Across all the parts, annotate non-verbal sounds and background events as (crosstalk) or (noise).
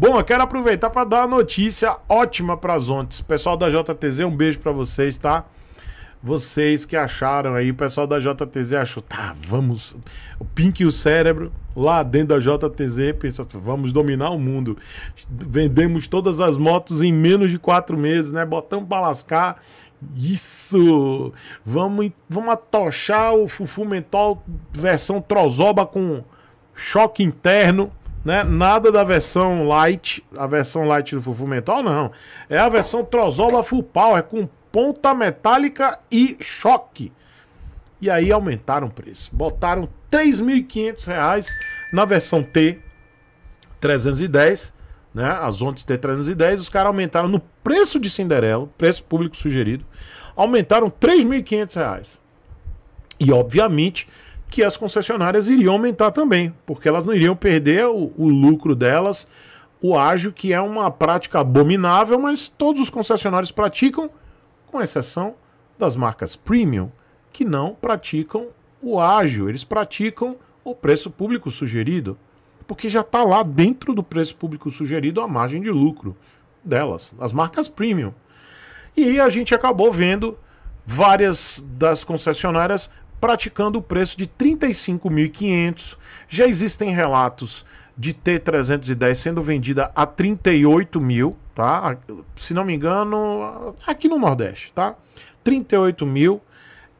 Bom, eu quero aproveitar para dar uma notícia ótima para as ontes. Pessoal da JTZ, um beijo para vocês, tá? Vocês que acharam aí, o pessoal da JTZ achou, tá, vamos. O Pink e o cérebro lá dentro da JTZ pensou, vamos dominar o mundo. Vendemos todas as motos em menos de quatro meses, né? Botamos para lascar. Isso! Vamos, vamos atochar o Fufu Mental versão Trozoba com choque interno. Né? Nada da versão light, a versão light do Fufu Mental, não. É a versão Trozola Full Power com ponta metálica e choque. E aí aumentaram o preço. Botaram R$ 3.500 na versão T 310, né? As ondas T 310, os caras aumentaram no preço de Cinderela, preço público sugerido, aumentaram R$ 3.500. E obviamente que as concessionárias iriam aumentar também, porque elas não iriam perder o, o lucro delas, o ágio, que é uma prática abominável, mas todos os concessionários praticam, com exceção das marcas premium, que não praticam o ágio, eles praticam o preço público sugerido, porque já está lá dentro do preço público sugerido a margem de lucro delas, as marcas premium. E a gente acabou vendo várias das concessionárias praticando o preço de 35.500. Já existem relatos de T310 sendo vendida a 38 mil, tá? Se não me engano, aqui no Nordeste, tá? 38 mil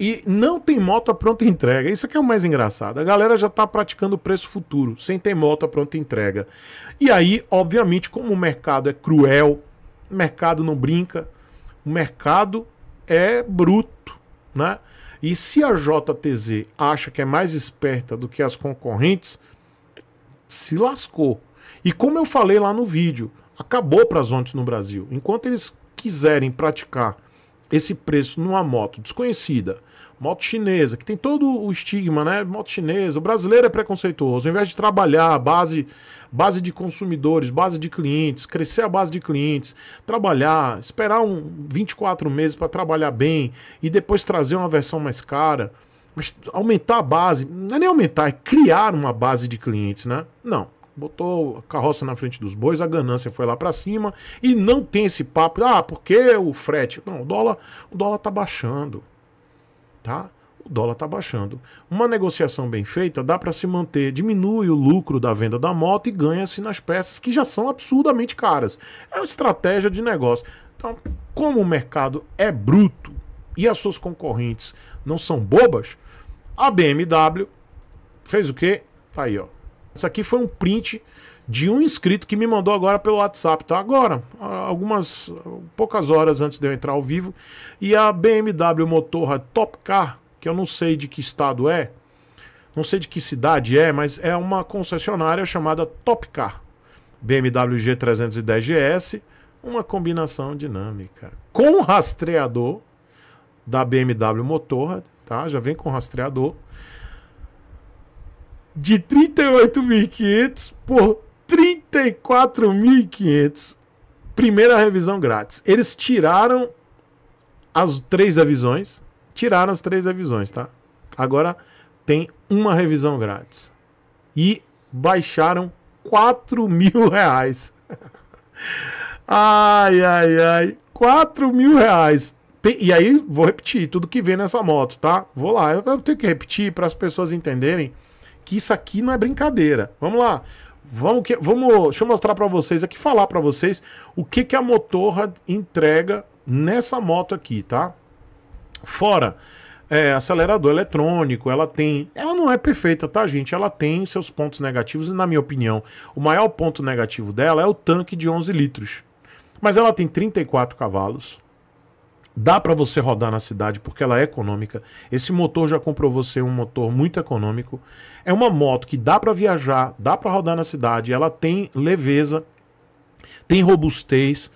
e não tem moto a pronta entrega. Isso que é o mais engraçado. A galera já está praticando o preço futuro, sem ter moto a pronta entrega. E aí, obviamente, como o mercado é cruel, o mercado não brinca, o mercado é bruto, né? E se a JTZ acha que é mais esperta do que as concorrentes, se lascou. E como eu falei lá no vídeo, acabou para as ontes no Brasil. Enquanto eles quiserem praticar esse preço numa moto desconhecida, moto chinesa, que tem todo o estigma, né? Moto chinesa, o brasileiro é preconceituoso. Ao invés de trabalhar a base, base de consumidores, base de clientes, crescer a base de clientes, trabalhar, esperar um 24 meses para trabalhar bem e depois trazer uma versão mais cara. Mas aumentar a base, não é nem aumentar, é criar uma base de clientes, né? Não botou a carroça na frente dos bois, a ganância foi lá para cima e não tem esse papo, ah, porque o frete. Não, o dólar, o dólar tá baixando. Tá? O dólar tá baixando. Uma negociação bem feita dá para se manter, diminui o lucro da venda da moto e ganha-se nas peças que já são absurdamente caras. É uma estratégia de negócio. Então, como o mercado é bruto e as suas concorrentes não são bobas, a BMW fez o quê? Tá aí, ó isso aqui foi um print de um inscrito que me mandou agora pelo WhatsApp, tá? Agora, algumas poucas horas antes de eu entrar ao vivo. E a BMW Motorra Top Car, que eu não sei de que estado é, não sei de que cidade é, mas é uma concessionária chamada Top Car. BMW G310 GS, uma combinação dinâmica com rastreador da BMW Motorra, tá? Já vem com rastreador de 38.500 por 34.500. Primeira revisão grátis. Eles tiraram as três revisões. Tiraram as três revisões, tá? Agora tem uma revisão grátis. E baixaram 4 mil reais. (laughs) ai, ai, ai. 4 mil reais. Tem, e aí, vou repetir tudo que vem nessa moto, tá? Vou lá. Eu, eu tenho que repetir para as pessoas entenderem que isso aqui não é brincadeira. Vamos lá. Vamos, que, vamos deixa eu mostrar para vocês aqui, falar para vocês o que, que a Motorra entrega nessa moto aqui, tá? Fora é, acelerador eletrônico, ela tem. Ela não é perfeita, tá, gente? Ela tem seus pontos negativos, e na minha opinião, o maior ponto negativo dela é o tanque de 11 litros. Mas ela tem 34 cavalos, dá para você rodar na cidade porque ela é econômica. Esse motor já comprovou ser um motor muito econômico. É uma moto que dá para viajar, dá para rodar na cidade, ela tem leveza, tem robustez.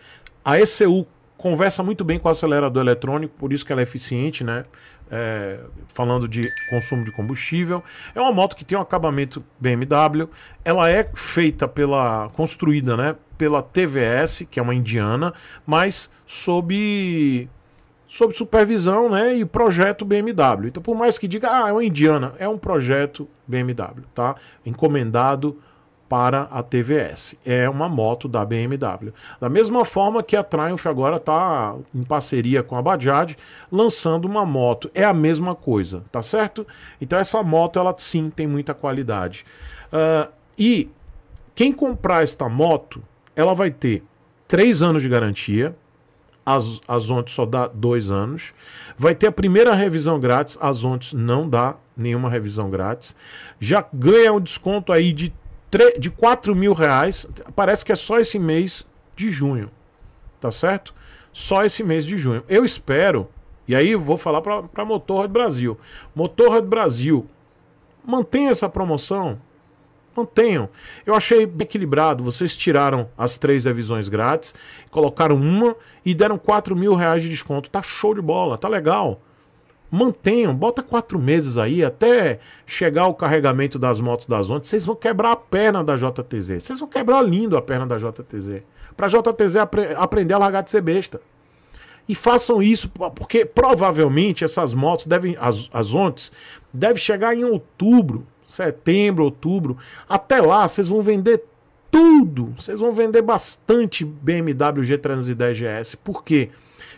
A ECU conversa muito bem com o acelerador eletrônico, por isso que ela é eficiente, né? É, falando de consumo de combustível. É uma moto que tem um acabamento BMW. Ela é feita pela. construída, né? Pela TVS, que é uma indiana, mas sob sob supervisão né, e projeto BMW. Então, por mais que diga, ah, é uma indiana, é um projeto BMW, tá? Encomendado para a TVS. É uma moto da BMW. Da mesma forma que a Triumph agora está em parceria com a Bajaj, lançando uma moto. É a mesma coisa, tá certo? Então essa moto, ela sim tem muita qualidade. Uh, e quem comprar esta moto, ela vai ter três anos de garantia, as, as ontes só dá dois anos. Vai ter a primeira revisão grátis, as ontes não dá nenhuma revisão grátis. Já ganha um desconto aí de, 3, de 4 mil reais. Parece que é só esse mês de junho, tá certo? Só esse mês de junho. Eu espero, e aí vou falar para Motorhead Brasil. Motorhead Brasil, mantenha essa promoção, mantenham. Eu achei bem equilibrado. Vocês tiraram as três revisões grátis, colocaram uma e deram 4 mil reais de desconto. Tá show de bola, tá legal. Mantenham, bota quatro meses aí até chegar o carregamento das motos das ondas. Vocês vão quebrar a perna da JTZ. Vocês vão quebrar lindo a perna da JTZ. Pra JTZ apre aprender a largar de ser besta. E façam isso, porque provavelmente essas motos devem, as, as ontes, deve chegar em outubro setembro, outubro. Até lá, vocês vão vender tudo. Vocês vão vender bastante BMW G310 GS. Por quê?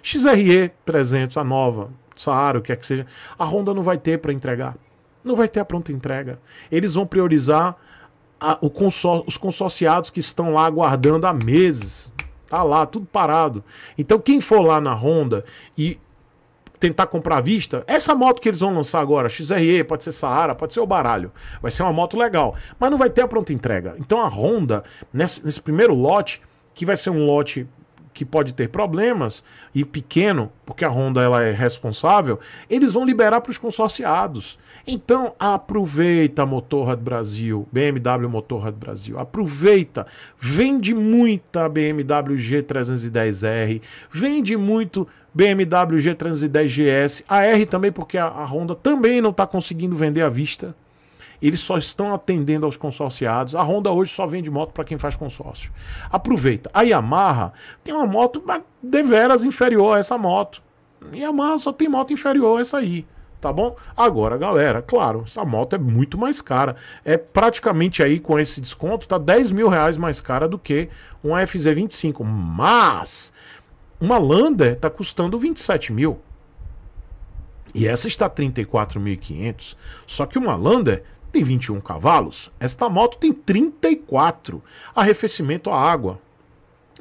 XRE 300, a nova, Saara, o que é que seja. A Honda não vai ter para entregar. Não vai ter a pronta entrega. Eles vão priorizar a, consor os consorciados que estão lá aguardando há meses. Tá lá, tudo parado. Então, quem for lá na Honda e tentar comprar à vista, essa moto que eles vão lançar agora, XRE, pode ser Saara, pode ser o Baralho, vai ser uma moto legal, mas não vai ter a pronta entrega. Então a Honda, nesse, nesse primeiro lote, que vai ser um lote que pode ter problemas e pequeno, porque a Honda ela é responsável, eles vão liberar para os consorciados. Então, aproveita Motorrad Brasil, BMW Motorrad Brasil, aproveita, vende muita BMW G310R, vende muito BMW G310 GS, a R também, porque a, Honda também não está conseguindo vender à vista. Eles só estão atendendo aos consorciados. A Honda hoje só vende moto para quem faz consórcio. Aproveita. A Yamaha tem uma moto deveras inferior a essa moto. Yamaha só tem moto inferior a essa aí tá bom? Agora, galera, claro, essa moto é muito mais cara. É praticamente aí com esse desconto, tá 10 mil reais mais cara do que um FZ25. Mas uma Lander está custando 27 mil. E essa está 34.500. Só que uma Lander tem 21 cavalos. Esta moto tem 34. Arrefecimento à água.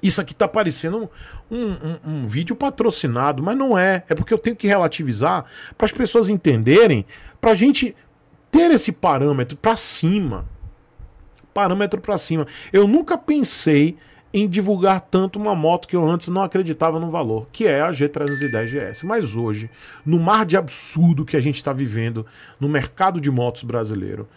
Isso aqui está parecendo um, um, um, vídeo patrocinado, mas não é. É porque eu tenho que relativizar para as pessoas entenderem, para a gente ter esse parâmetro para cima. Parâmetro para cima. Eu nunca pensei em divulgar tanto uma moto que eu antes não acreditava no valor, que é a G310 GS. Mas hoje, no mar de absurdo que a gente está vivendo no mercado de motos brasileiro,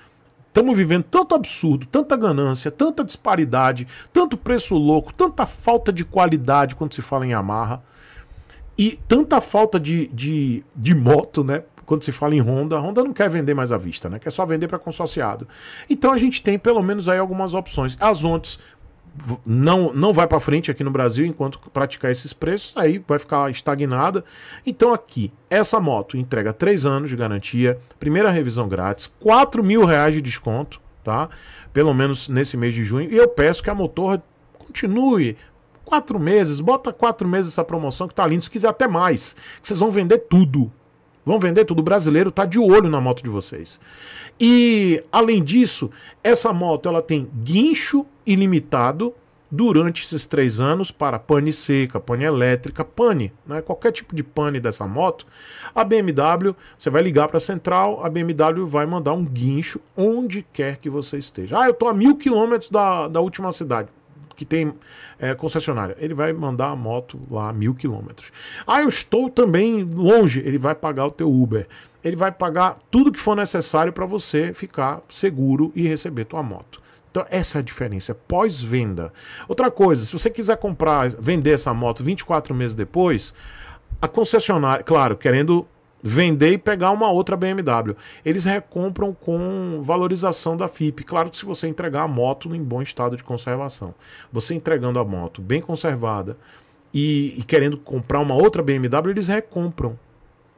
estamos vivendo tanto absurdo, tanta ganância, tanta disparidade, tanto preço louco, tanta falta de qualidade quando se fala em Yamaha, e tanta falta de, de, de moto, né? quando se fala em Honda, a Honda não quer vender mais à vista, né? Quer só vender para consorciado. Então a gente tem pelo menos aí algumas opções. As Ontes não, não vai para frente aqui no Brasil enquanto praticar esses preços, aí vai ficar estagnada. Então aqui, essa moto entrega 3 anos de garantia, primeira revisão grátis, 4 mil reais de desconto, tá? Pelo menos nesse mês de junho. E eu peço que a motor continue quatro meses, bota quatro meses essa promoção que tá lindo, se quiser até mais, que vocês vão vender tudo. Vão vender tudo, o brasileiro tá de olho na moto de vocês. E além disso, essa moto ela tem guincho ilimitado durante esses três anos para pane seca, pane elétrica, pane, né? qualquer tipo de pane dessa moto, a BMW, você vai ligar para a central, a BMW vai mandar um guincho onde quer que você esteja. Ah, eu estou a mil quilômetros da, da última cidade que tem é, concessionária. Ele vai mandar a moto lá a mil quilômetros. Ah, eu estou também longe. Ele vai pagar o teu Uber. Ele vai pagar tudo que for necessário para você ficar seguro e receber tua moto. Então, essa é a diferença, é pós-venda. Outra coisa, se você quiser comprar, vender essa moto 24 meses depois, a concessionária, claro, querendo vender e pegar uma outra BMW. Eles recompram com valorização da FIP. Claro que se você entregar a moto em bom estado de conservação, você entregando a moto bem conservada e, e querendo comprar uma outra BMW, eles recompram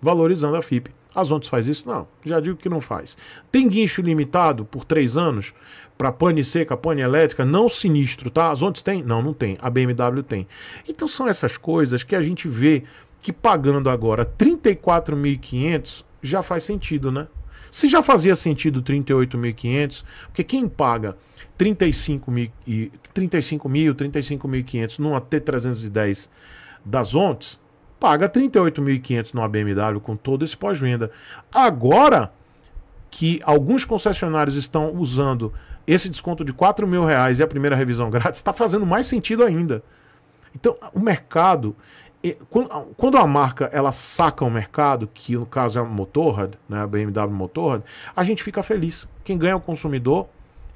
valorizando a FIP. As ontes faz isso? Não, já digo que não faz. Tem guincho limitado por três anos para pane seca, pane elétrica, não sinistro, tá? As ontes tem? Não, não tem. A BMW tem. Então são essas coisas que a gente vê que pagando agora 34.500 já faz sentido, né? Se já fazia sentido 38.500, porque quem paga 35 mil, 35.500 numa T310 das ontes? paga 38.500 numa BMW com todo esse pós-venda. Agora que alguns concessionários estão usando esse desconto de 4 mil reais e a primeira revisão (laughs) grátis, está fazendo mais sentido ainda. Então, o mercado, quando a marca ela saca o mercado, que no caso é a Motorrad, né, a BMW Motorrad, a gente fica feliz. Quem ganha é o consumidor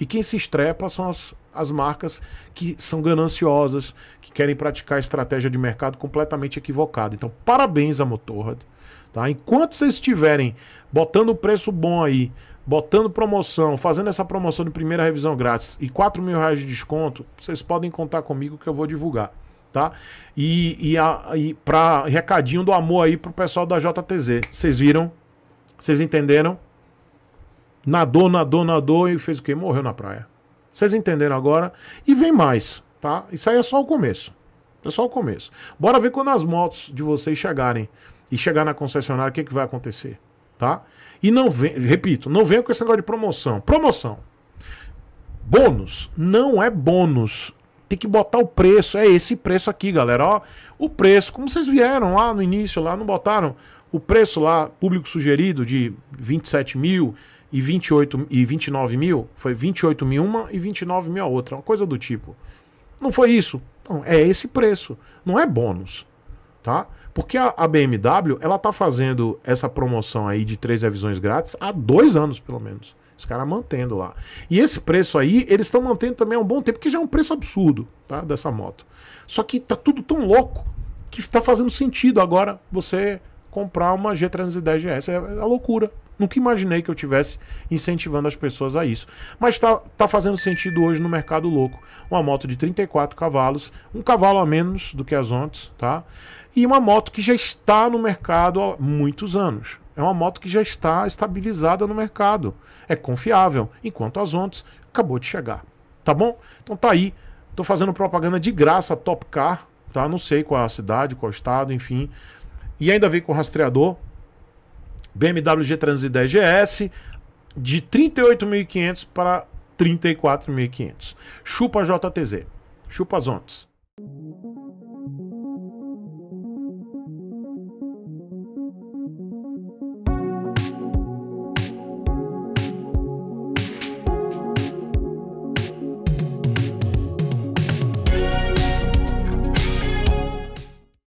e quem se estrepa são as, as marcas que são gananciosas, que querem praticar estratégia de mercado completamente equivocada. Então, parabéns a Motorrad. Tá? Enquanto vocês estiverem botando preço bom aí, botando promoção, fazendo essa promoção de primeira revisão grátis e 4 mil reais de desconto, vocês podem contar comigo que eu vou divulgar. Tá? E, e, e para recadinho do amor aí pro pessoal da JTZ. Vocês viram? Vocês entenderam? Nadou, nadou, nadou e fez o quê? Morreu na praia. Vocês entenderam agora? E vem mais, tá? Isso aí é só o começo. É só o começo. Bora ver quando as motos de vocês chegarem e chegar na concessionária, o que, que vai acontecer, tá? E não vem, repito, não venha com esse negócio de promoção. Promoção. Bônus não é bônus. Tem que botar o preço, é esse preço aqui, galera. Ó, o preço, como vocês vieram lá no início, lá não botaram o preço lá, público sugerido de 27 mil, e 28 e 29 mil, foi 28 mil uma e 29 mil a outra, uma coisa do tipo. Não foi isso. Não, é esse preço, não é bônus, tá? Porque a, a BMW, ela tá fazendo essa promoção aí de três revisões grátis há dois anos, pelo menos. Os caras mantendo lá. E esse preço aí, eles estão mantendo também há um bom tempo, que já é um preço absurdo, tá? Dessa moto. Só que tá tudo tão louco que tá fazendo sentido agora você comprar uma G310 GS. É a é loucura. Nunca imaginei que eu tivesse incentivando as pessoas a isso. Mas está tá fazendo sentido hoje no mercado louco. Uma moto de 34 cavalos, um cavalo a menos do que as ontem, tá? E uma moto que já está no mercado há muitos anos. É uma moto que já está estabilizada no mercado. É confiável, enquanto as ontem acabou de chegar. Tá bom? Então tá aí. Tô fazendo propaganda de graça Top Car, tá? Não sei qual é a cidade, qual é o estado, enfim. E ainda vem com rastreador, BMW g 310 GS de 38.500 para 34.500. Chupa JTZ. Chupa as ondas.